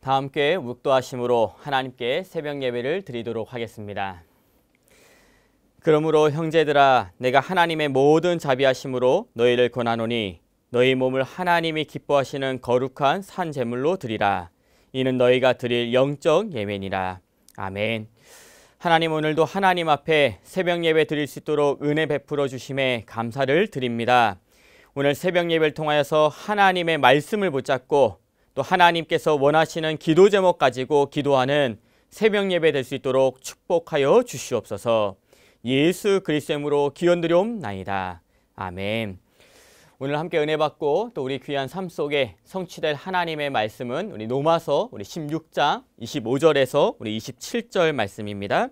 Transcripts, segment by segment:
다 함께 묵도하심으로 하나님께 새벽 예배를 드리도록 하겠습니다. 그러므로 형제들아 내가 하나님의 모든 자비하심으로 너희를 권하노니 너희 몸을 하나님이 기뻐하시는 거룩한 산 제물로 드리라. 이는 너희가 드릴 영적 예배니라. 아멘. 하나님 오늘도 하나님 앞에 새벽 예배 드릴 수 있도록 은혜 베풀어 주심에 감사를 드립니다. 오늘 새벽 예배를 통하여서 하나님의 말씀을 붙잡고 또 하나님께서 원하시는 기도 제목 가지고 기도하는 새벽 예배 될 수 있도록 축복하여 주시옵소서. 예수 그리스도로 기원드려옵나이다. 아멘. 오늘 함께 은혜 받고 또 우리 귀한 삶 속에 성취될 하나님의 말씀은 우리 노마서 우리 16장 25절에서 우리 27절 말씀입니다.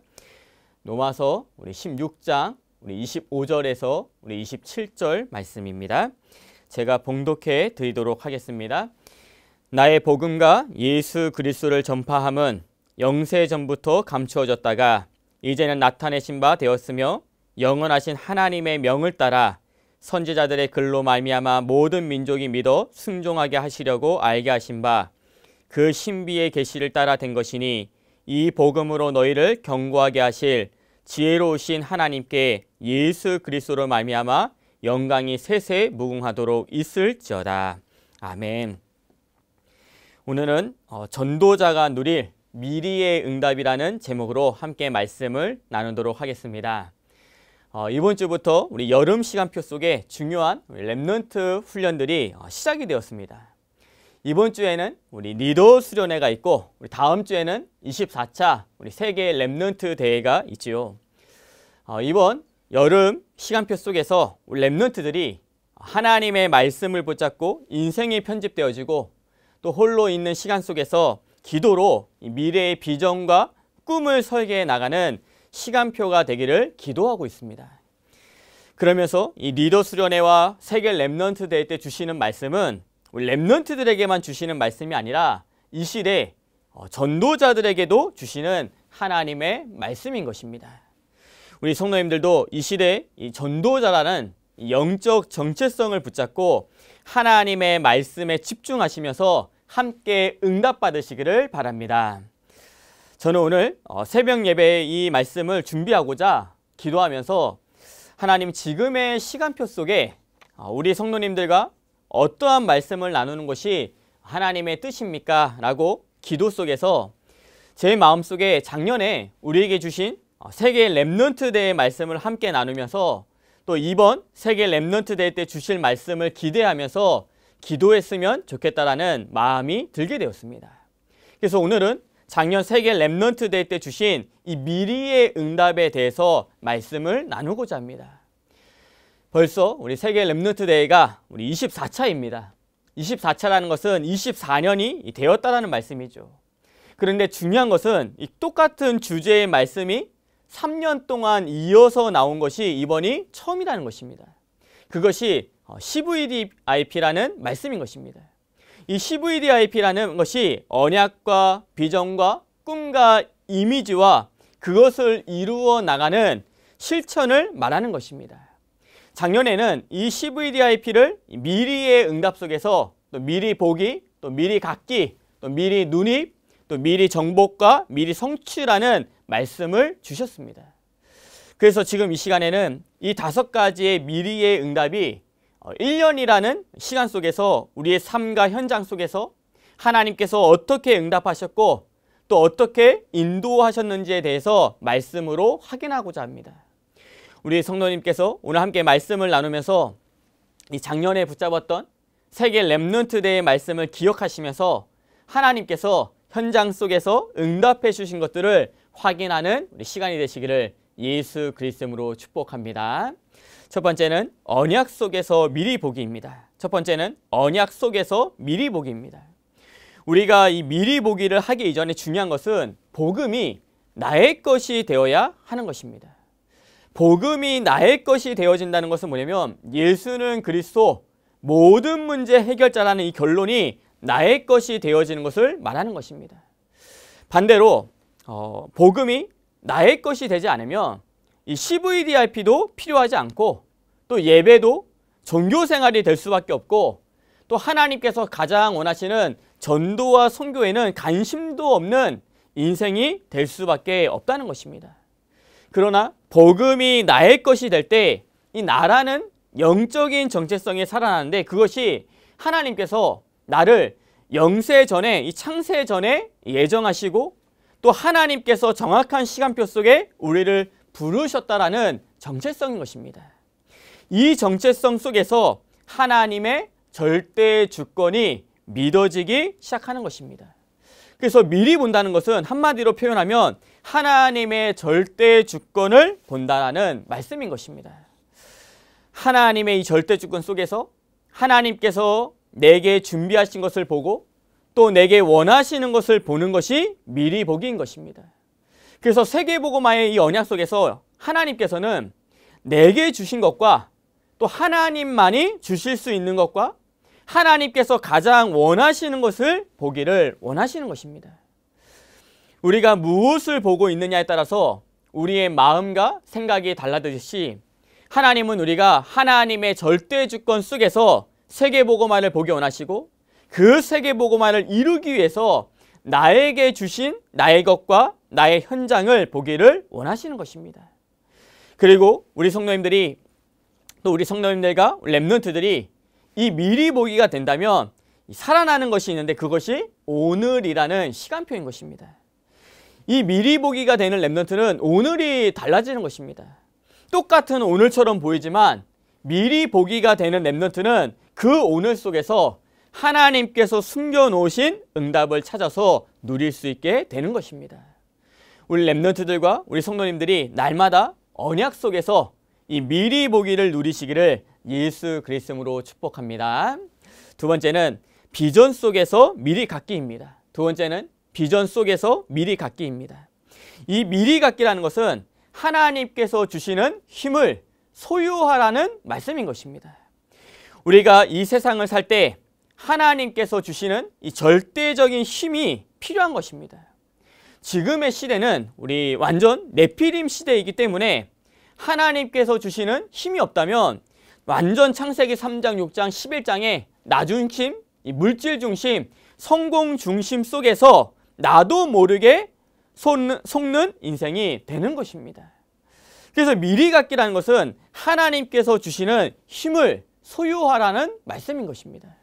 노마서 우리 16장 우리 25절에서 우리 27절 말씀입니다. 제가 봉독해 드리도록 하겠습니다. 나의 복음과 예수 그리스도를 전파함은 영세 전부터 감추어졌다가 이제는 나타내신 바 되었으며 영원하신 하나님의 명을 따라 선지자들의 글로 말미암아 모든 민족이 믿어 순종하게 하시려고 알게 하신 바 그 신비의 계시를 따라 된 것이니 이 복음으로 너희를 경고하게 하실 지혜로우신 하나님께 예수 그리스도로 말미암아 영광이 세세 무궁하도록 있을지어다. 아멘. 오늘은 어, 전도자가 누릴 미리의 응답이라는 제목으로 함께 말씀을 나누도록 하겠습니다. 어, 이번 주부터 우리 여름 시간표 속에 중요한 랩넌트 훈련들이 어, 시작이 되었습니다. 이번 주에는 우리 리더 수련회가 있고 우리 다음 주에는 24차 우리 세계 랩넌트 대회가 있지요. 이번 여름 시간표 속에서 우리 랩넌트들이 하나님의 말씀을 붙잡고 인생이 편집되어지고 또 그 홀로 있는 시간 속에서 기도로 미래의 비전과 꿈을 설계해 나가는 시간표가 되기를 기도하고 있습니다. 그러면서 이 리더 수련회와 세계 랩넌트 대회 때 주시는 말씀은 랩넌트들에게만 주시는 말씀이 아니라 이 시대 어, 전도자들에게도 주시는 하나님의 말씀인 것입니다. 우리 성도님들도 이 시대 이 전도자라는 영적 정체성을 붙잡고 하나님의 말씀에 집중하시면서 함께 응답받으시기를 바랍니다. 저는 오늘 어, 새벽 예배의 이 말씀을 준비하고자 기도하면서 하나님 지금의 시간표 속에 어, 우리 성도님들과 어떠한 말씀을 나누는 것이 하나님의 뜻입니까? 라고 기도 속에서 제 마음속에 작년에 우리에게 주신 어, 세계 랩넌트 대회 말씀을 함께 나누면서 또 이번 세계 랩넌트 대회 때 주실 말씀을 기대하면서 기도했으면 좋겠다라는 마음이 들게 되었습니다. 그래서 오늘은 작년 세계 랩넌트 데이 때 주신 이 미리의 응답에 대해서 말씀을 나누고자 합니다. 벌써 우리 세계 랩넌트 데이가 우리 24차입니다. 24차라는 것은 24년이 되었다라는 말씀이죠. 그런데 중요한 것은 이 똑같은 주제의 말씀이 3년 동안 이어서 나온 것이 이번이 처음이라는 것입니다. 그것이 어, CVDIP라는 말씀인 것입니다. 이 CVDIP라는 것이 언약과 비전과 꿈과 이미지와 그것을 이루어 나가는 실천을 말하는 것입니다. 작년에는 이 CVDIP를 미리의 응답 속에서 또 미리 보기, 또 미리 갖기, 또 미리 눈입, 또 미리 정복과 미리 성취라는 말씀을 주셨습니다. 그래서 지금 이 시간에는 이 다섯 가지의 미리의 응답이 1년이라는 어, 시간 속에서 우리의 삶과 현장 속에서 하나님께서 어떻게 응답하셨고 또 어떻게 인도하셨는지에 대해서 말씀으로 확인하고자 합니다. 우리 성도님께서 오늘 함께 말씀을 나누면서 이 작년에 붙잡았던 세계 랩런트 대의 말씀을 기억하시면서 하나님께서 현장 속에서 응답해 주신 것들을 확인하는 우리 시간이 되시기를 예수 그리스도로 축복합니다. 첫 번째는 언약 속에서 미리 보기입니다. 첫 번째는 언약 속에서 미리 보기입니다. 우리가 이 미리 보기를 하기 이전에 중요한 것은 복음이 나의 것이 되어야 하는 것입니다. 복음이 나의 것이 되어진다는 것은 뭐냐면 예수는 그리스도 모든 문제 해결자라는 이 결론이 나의 것이 되어지는 것을 말하는 것입니다. 반대로 어, 복음이 나의 것이 되지 않으면 이 CVDIP도 필요하지 않고 또 예배도 종교 생활이 될 수밖에 없고 또 하나님께서 가장 원하시는 전도와 선교에는 관심도 없는 인생이 될 수밖에 없다는 것입니다. 그러나 복음이 나의 것이 될 때 이 나라는 영적인 정체성이 살아나는데 그것이 하나님께서 나를 영세 전에 이 창세 전에 예정하시고 또 하나님께서 정확한 시간표 속에 우리를 부르셨다라는 정체성인 것입니다. 이 정체성 속에서 하나님의 절대 주권이 믿어지기 시작하는 것입니다. 그래서 미리 본다는 것은 한마디로 표현하면 하나님의 절대 주권을 본다라는 말씀인 것입니다. 하나님의 이 절대 주권 속에서 하나님께서 내게 준비하신 것을 보고 또 내게 원하시는 것을 보는 것이 미리 보기인 것입니다. 그래서 세계보고마의 이 언약 속에서 하나님께서는 내게 주신 것과 또 하나님만이 주실 수 있는 것과 하나님께서 가장 원하시는 것을 보기를 원하시는 것입니다. 우리가 무엇을 보고 있느냐에 따라서 우리의 마음과 생각이 달라지듯이 하나님은 우리가 하나님의 절대 주권 속에서 세계보고만을 보기 원하시고 그 세계보고만을 이루기 위해서 나에게 주신 나의 것과 나의 현장을 보기를 원하시는 것입니다. 그리고 우리 성도님들이 또 우리 성도님들과 랩런트들이 이 미리 보기가 된다면 살아나는 것이 있는데 그것이 오늘이라는 시간표인 것입니다. 이 미리 보기가 되는 랩런트는 오늘이 달라지는 것입니다. 똑같은 오늘처럼 보이지만 미리 보기가 되는 랩런트는 그 오늘 속에서 하나님께서 숨겨놓으신 응답을 찾아서 누릴 수 있게 되는 것입니다. 우리 랩런트들과 우리 성도님들이 날마다 언약 속에서 이 미리 보기를 누리시기를 예수 그리스도로 축복합니다. 두 번째는 비전 속에서 미리 갖기입니다. 두 번째는 비전 속에서 미리 갖기입니다. 이 미리 갖기라는 것은 하나님께서 주시는 힘을 소유하라는 말씀인 것입니다. 우리가 이 세상을 살때 하나님께서 주시는 이 절대적인 힘이 필요한 것입니다. 지금의 시대는 우리 완전 네피림 시대이기 때문에 하나님께서 주시는 힘이 없다면 완전 창세기 3장, 6장, 11장의 나중심, 물질 중심, 성공 중심 속에서 나도 모르게 속는, 속는 인생이 되는 것입니다. 그래서 미리 갖기라는 것은 하나님께서 주시는 힘을 소유하라는 말씀인 것입니다.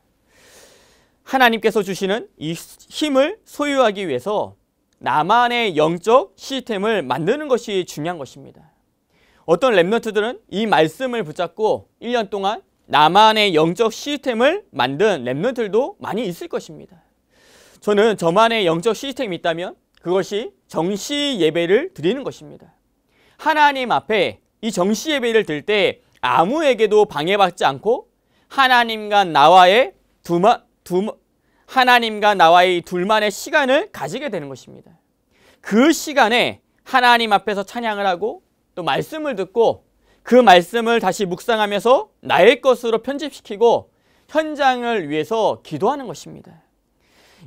하나님께서 주시는 이 힘을 소유하기 위해서 나만의 영적 시스템을 만드는 것이 중요한 것입니다. 어떤 랩런트들은 이 말씀을 붙잡고 1년 동안 나만의 영적 시스템을 만든 랩런트들도 많이 있을 것입니다. 저는 저만의 영적 시스템이 있다면 그것이 정시 예배를 드리는 것입니다. 하나님 앞에 이 정시 예배를 들 때 아무에게도 방해받지 않고 하나님과 나와의 두마, 두, 하나님과 나와의 둘만의 시간을 가지게 되는 것입니다. 그 시간에 하나님 앞에서 찬양을 하고 또 말씀을 듣고 그 말씀을 다시 묵상하면서 나의 것으로 편집시키고 현장을 위해서 기도하는 것입니다.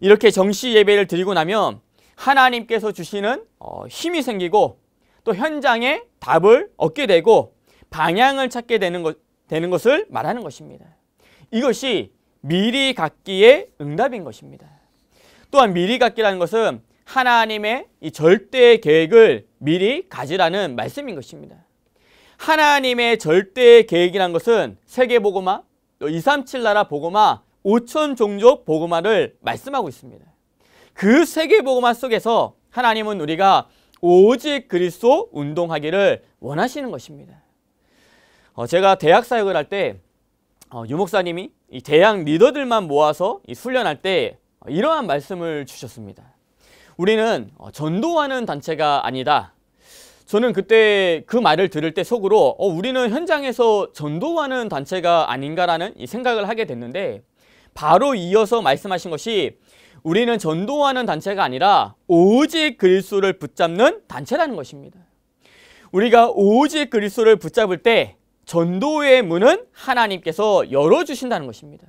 이렇게 정시 예배를 드리고 나면 하나님께서 주시는 어, 힘이 생기고 또 현장에 답을 얻게 되고 방향을 찾게 되는, 것, 되는 것을 말하는 것입니다. 이것이 미리 갖기의 응답인 것입니다. 또한 미리 갖기라는 것은 하나님의 이 절대 계획을 미리 가지라는 말씀인 것입니다. 하나님의 절대 계획이란 것은 세계 보고마, 237 나라 보고마, 5천 종족 보고마를 말씀하고 있습니다. 그 세계 보고마 속에서 하나님은 우리가 오직 그리스도 운동하기를 원하시는 것입니다. 어, 제가 대학 사역을 할때 어, 유 목사님이 이 대학 리더들만 모아서 이 훈련할 때 이러한 말씀을 주셨습니다. 우리는 어, 전도하는 단체가 아니다. 저는 그때 그 말을 들을 때 속으로 어, 우리는 현장에서 전도하는 단체가 아닌가라는 이 생각을 하게 됐는데 바로 이어서 말씀하신 것이 우리는 전도하는 단체가 아니라 오직 그리스도를 붙잡는 단체라는 것입니다. 우리가 오직 그리스도를 붙잡을 때 전도의 문은 하나님께서 열어주신다는 것입니다.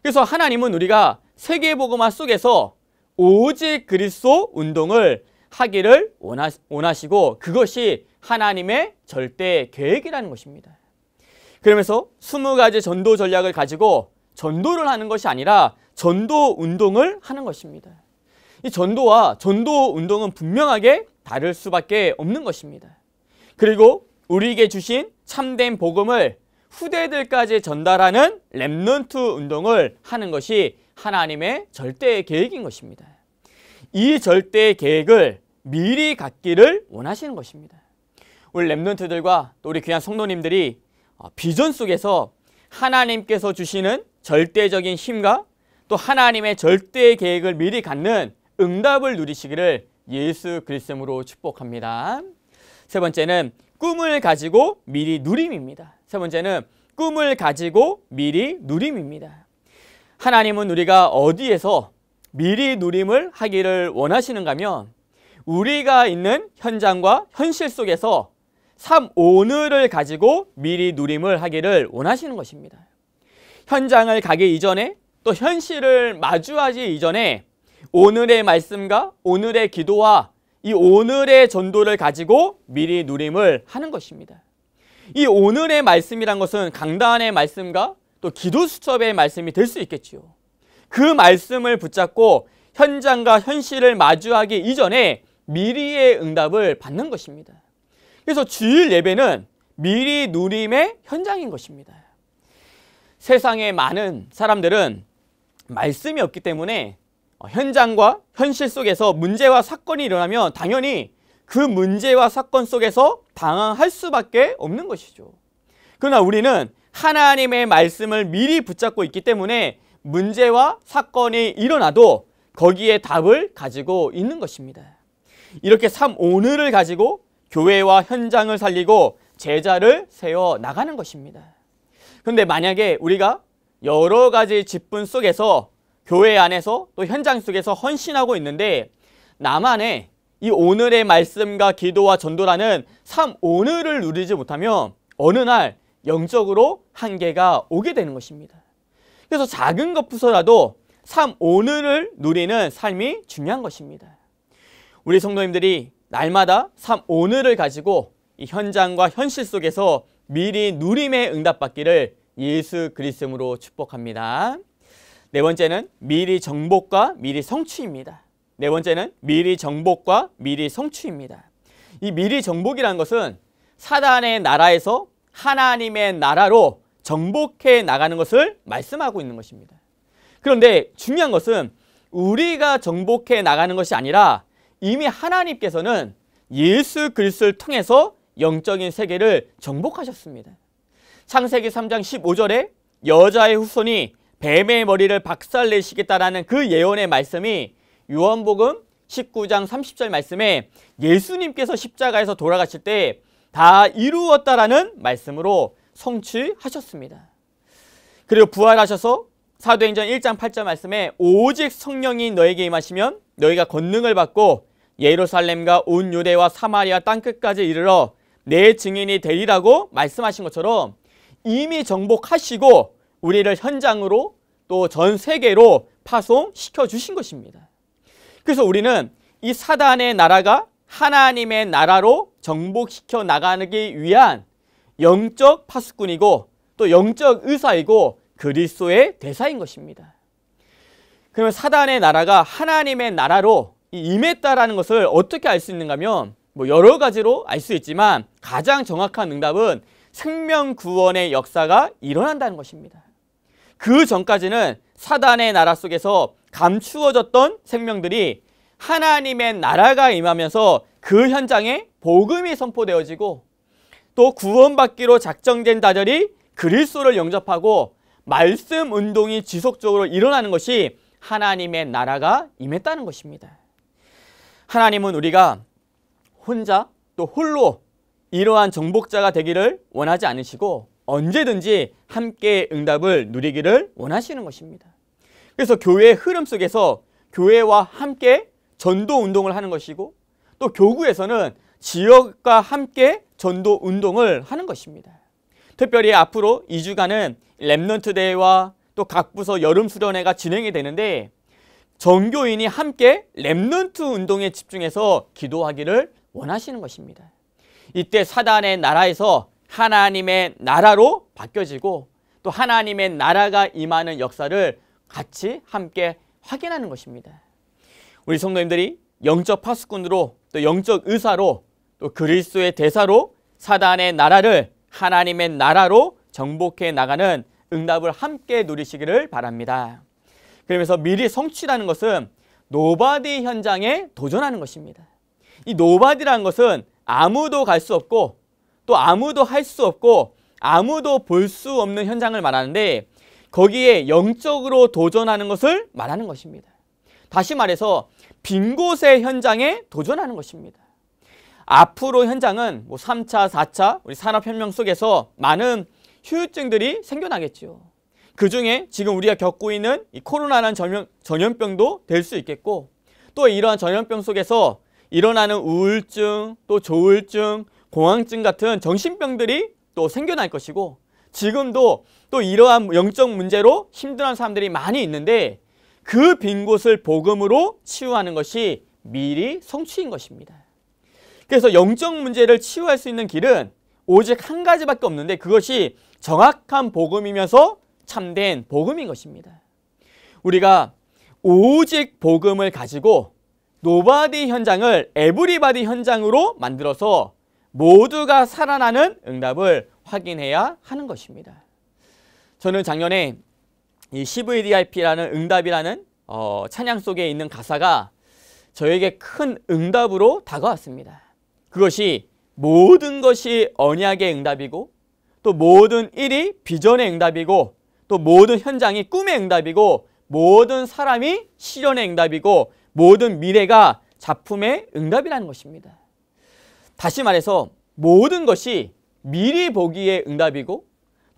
그래서 하나님은 우리가 세계복음화 속에서 오직 그리스도 운동을 하기를 원하시고 그것이 하나님의 절대 계획이라는 것입니다. 그러면서 20가지 전도 전략을 가지고 전도를 하는 것이 아니라 전도 운동을 하는 것입니다. 이 전도와 전도 운동은 분명하게 다를 수밖에 없는 것입니다. 그리고 우리에게 주신 참된 복음을 후대들까지 전달하는 렘넌트 운동을 하는 것이 하나님의 절대 계획인 것입니다. 이절대 계획을 미리 갖기를 원하시는 것입니다. 우리 렘넌트들과또 우리 귀한 성도님들이 어, 비전 속에서 하나님께서 주시는 절대적인 힘과 또 하나님의 절대 계획을 미리 갖는 응답을 누리시기를 예수 그리스도로 으 축복합니다. 세 번째는 꿈을 가지고 미리 누림입니다. 세 번째는 꿈을 가지고 미리 누림입니다. 하나님은 우리가 어디에서 미리 누림을 하기를 원하시는가면 우리가 있는 현장과 현실 속에서 삶 오늘을 가지고 미리 누림을 하기를 원하시는 것입니다. 현장을 가기 이전에 또 현실을 마주하기 이전에 오늘의 말씀과 오늘의 기도와 이 오늘의 전도를 가지고 미리 누림을 하는 것입니다. 이 오늘의 말씀이란 것은 강단의 말씀과 또 기도 수첩의 말씀이 될 수 있겠지요. 그 말씀을 붙잡고 현장과 현실을 마주하기 이전에 미리의 응답을 받는 것입니다. 그래서 주일 예배는 미리 누림의 현장인 것입니다. 세상의 많은 사람들은 말씀이 없기 때문에 어, 현장과 현실 속에서 문제와 사건이 일어나면 당연히 그 문제와 사건 속에서 당황할 수밖에 없는 것이죠. 그러나 우리는 하나님의 말씀을 미리 붙잡고 있기 때문에 문제와 사건이 일어나도 거기에 답을 가지고 있는 것입니다. 이렇게 삶 오늘을 가지고 교회와 현장을 살리고 제자를 세워 나가는 것입니다. 그런데 만약에 우리가 여러 가지 직분 속에서 교회 안에서 또 현장 속에서 헌신하고 있는데 나만의 이 오늘의 말씀과 기도와 전도라는 삶 오늘을 누리지 못하면 어느 날 영적으로 한계가 오게 되는 것입니다. 그래서 작은 것부터라도 삶 오늘을 누리는 삶이 중요한 것입니다. 우리 성도님들이 날마다 삶 오늘을 가지고 이 현장과 현실 속에서 미리 누림의 응답받기를 예수 그리스도로 으 축복합니다. 네 번째는 미리 정복과 미리 성취입니다. 네 번째는 미리 정복과 미리 성취입니다. 이 미리 정복이라는 것은 사단의 나라에서 하나님의 나라로 정복해 나가는 것을 말씀하고 있는 것입니다. 그런데 중요한 것은 우리가 정복해 나가는 것이 아니라 이미 하나님께서는 예수 그리스를 통해서 영적인 세계를 정복하셨습니다. 창세기 3장 15절에 여자의 후손이 뱀의 머리를 박살내시겠다라는 그 예언의 말씀이 요한복음 19장 30절 말씀에 예수님께서 십자가에서 돌아가실 때 다 이루었다라는 말씀으로 성취하셨습니다. 그리고 부활하셔서 사도행전 1장 8절 말씀에 오직 성령이 너에게 임하시면 너희가 권능을 받고 예루살렘과 온 유대와 사마리아 땅끝까지 이르러 내 증인이 되리라고 말씀하신 것처럼 이미 정복하시고 우리를 현장으로 또 전 세계로 파송시켜 주신 것입니다. 그래서 우리는 이 사단의 나라가 하나님의 나라로 정복시켜 나가기 위한 영적 파수꾼이고 또 영적 의사이고 그리스도의 대사인 것입니다. 그러면 사단의 나라가 하나님의 나라로 임했다라는 것을 어떻게 알 수 있는가 하면 뭐 여러 가지로 알 수 있지만 가장 정확한 응답은 생명 구원의 역사가 일어난다는 것입니다. 그 전까지는 사단의 나라 속에서 감추어졌던 생명들이 하나님의 나라가 임하면서 그 현장에 복음이 선포되어지고 또 구원받기로 작정된 다들이 그리스도를 영접하고 말씀 운동이 지속적으로 일어나는 것이 하나님의 나라가 임했다는 것입니다. 하나님은 우리가 혼자 또 홀로 이러한 정복자가 되기를 원하지 않으시고 언제든지 함께 응답을 누리기를 원하시는 것입니다. 그래서 교회의 흐름 속에서 교회와 함께 전도 운동을 하는 것이고 또 교구에서는 지역과 함께 전도 운동을 하는 것입니다. 특별히 앞으로 2주간은 랩넌트 대회와 또 각 부서 여름 수련회가 진행이 되는데 전교인이 함께 랩넌트 운동에 집중해서 기도하기를 원하시는 것입니다. 이때 사단의 나라에서 하나님의 나라로 바뀌어지고 또 하나님의 나라가 임하는 역사를 같이 함께 확인하는 것입니다. 우리 성도님들이 영적 파수꾼으로 또 영적 의사로 또 그리스도의 대사로 사단의 나라를 하나님의 나라로 정복해 나가는 응답을 함께 누리시기를 바랍니다. 그러면서 미리 성취라는 것은 노바디 현장에 도전하는 것입니다. 이 노바디라는 것은 아무도 갈 수 없고 또 아무도 할 수 없고 아무도 볼 수 없는 현장을 말하는데 거기에 영적으로 도전하는 것을 말하는 것입니다. 다시 말해서 빈 곳의 현장에 도전하는 것입니다. 앞으로 현장은 뭐 3차, 4차 우리 산업혁명 속에서 많은 휴유증들이 생겨나겠지그 중에 지금 우리가 겪고 있는 이 코로나라는 전염, 전염병도 될 수 있겠고 또 이러한 전염병 속에서 일어나는 우울증, 또 조울증, 공황증 같은 정신병들이 또 생겨날 것이고 지금도 또 이러한 영적 문제로 힘들어하는 사람들이 많이 있는데 그 빈 곳을 복음으로 치유하는 것이 미리 성취인 것입니다. 그래서 영적 문제를 치유할 수 있는 길은 오직 한 가지밖에 없는데 그것이 정확한 복음이면서 참된 복음인 것입니다. 우리가 오직 복음을 가지고 노바디 현장을 에브리바디 현장으로 만들어서 모두가 살아나는 응답을 확인해야 하는 것입니다. 저는 작년에 이 CVDIP라는 응답이라는 어, 찬양 속에 있는 가사가 저에게 큰 응답으로 다가왔습니다. 그것이 모든 것이 언약의 응답이고 또 모든 일이 비전의 응답이고 또 모든 현장이 꿈의 응답이고 모든 사람이 실현의 응답이고 모든 미래가 작품의 응답이라는 것입니다. 다시 말해서 모든 것이 미리 보기에 응답이고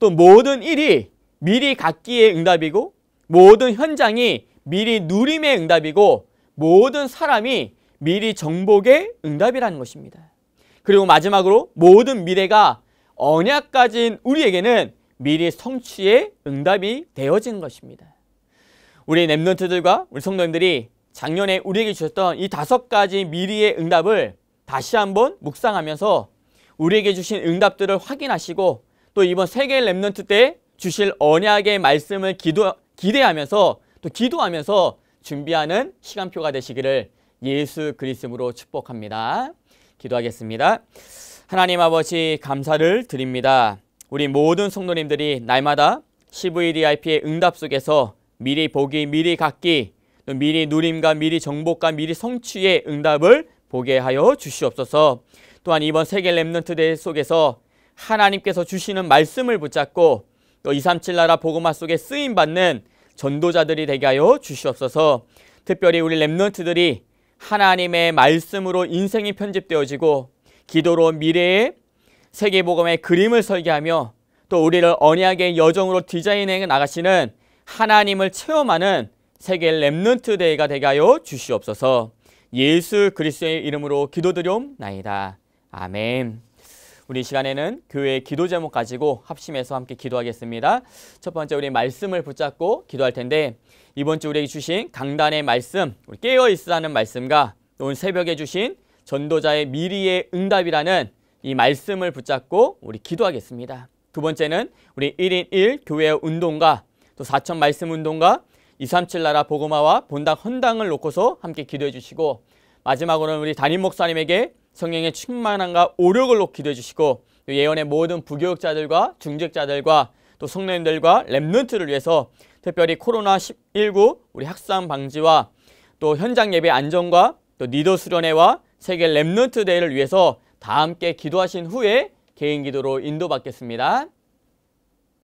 또 모든 일이 미리 갖기에 응답이고 모든 현장이 미리 누림의 응답이고 모든 사람이 미리 정복의 응답이라는 것입니다. 그리고 마지막으로 모든 미래가 언약 가진 우리에게는 미리 성취의 응답이 되어진 것입니다. 우리 랩런트들과 우리 성도님들이 작년에 우리에게 주셨던 이 다섯 가지 미리의 응답을 다시 한번 묵상하면서 우리에게 주신 응답들을 확인하시고 또 이번 세계 랩런트 때 주실 언약의 말씀을 기도, 기대하면서 또 기도하면서 준비하는 시간표가 되시기를 예수 그리스도로 축복합니다. 기도하겠습니다. 하나님 아버지 감사를 드립니다. 우리 모든 성도님들이 날마다 CVDIP의 응답 속에서 미리 보기, 미리 갖기, 또 미리 누림과 미리 정복과 미리 성취의 응답을 보게 하여 주시옵소서. 또한 이번 세계 랩런트 대회 속에서 하나님께서 주시는 말씀을 붙잡고 또237 나라 복음화 속에 쓰임 받는 전도자들이 되게 하여 주시옵소서. 특별히 우리 랩런트들이 하나님의 말씀으로 인생이 편집되어지고 기도로 미래의 세계 복음의 그림을 설계하며 또 우리를 언약의 여정으로 디자인해 나가시는 하나님을 체험하는 세계 랩런트 대회가 되게 하여 주시옵소서. 예수 그리스도의 이름으로 기도드려옵나이다. 아멘. 우리 시간에는 교회의 기도 제목 가지고 합심해서 함께 기도하겠습니다. 첫 번째 우리 말씀을 붙잡고 기도할 텐데 이번 주 우리에게 주신 강단의 말씀, 우리 깨어 있으라는 말씀과 오늘 새벽에 주신 전도자의 미리의 응답이라는 이 말씀을 붙잡고 우리 기도하겠습니다. 두 번째는 우리 1인 1 교회 운동과 또 4천 말씀 운동과 237 나라 보고마와 본당 헌당을 놓고서 함께 기도해 주시고 마지막으로는 우리 담임 목사님에게 성령의 충만함과 오력을 놓고 기도해 주시고 예언의 모든 부교육자들과 중직자들과 또 성령님들과 랩런트를 위해서 특별히 코로나19 우리 확산 방지와 또 현장 예배 안전과또 리더 수련회와 세계 랩런트 대회를 위해서 다 함께 기도하신 후에 개인 기도로 인도받겠습니다.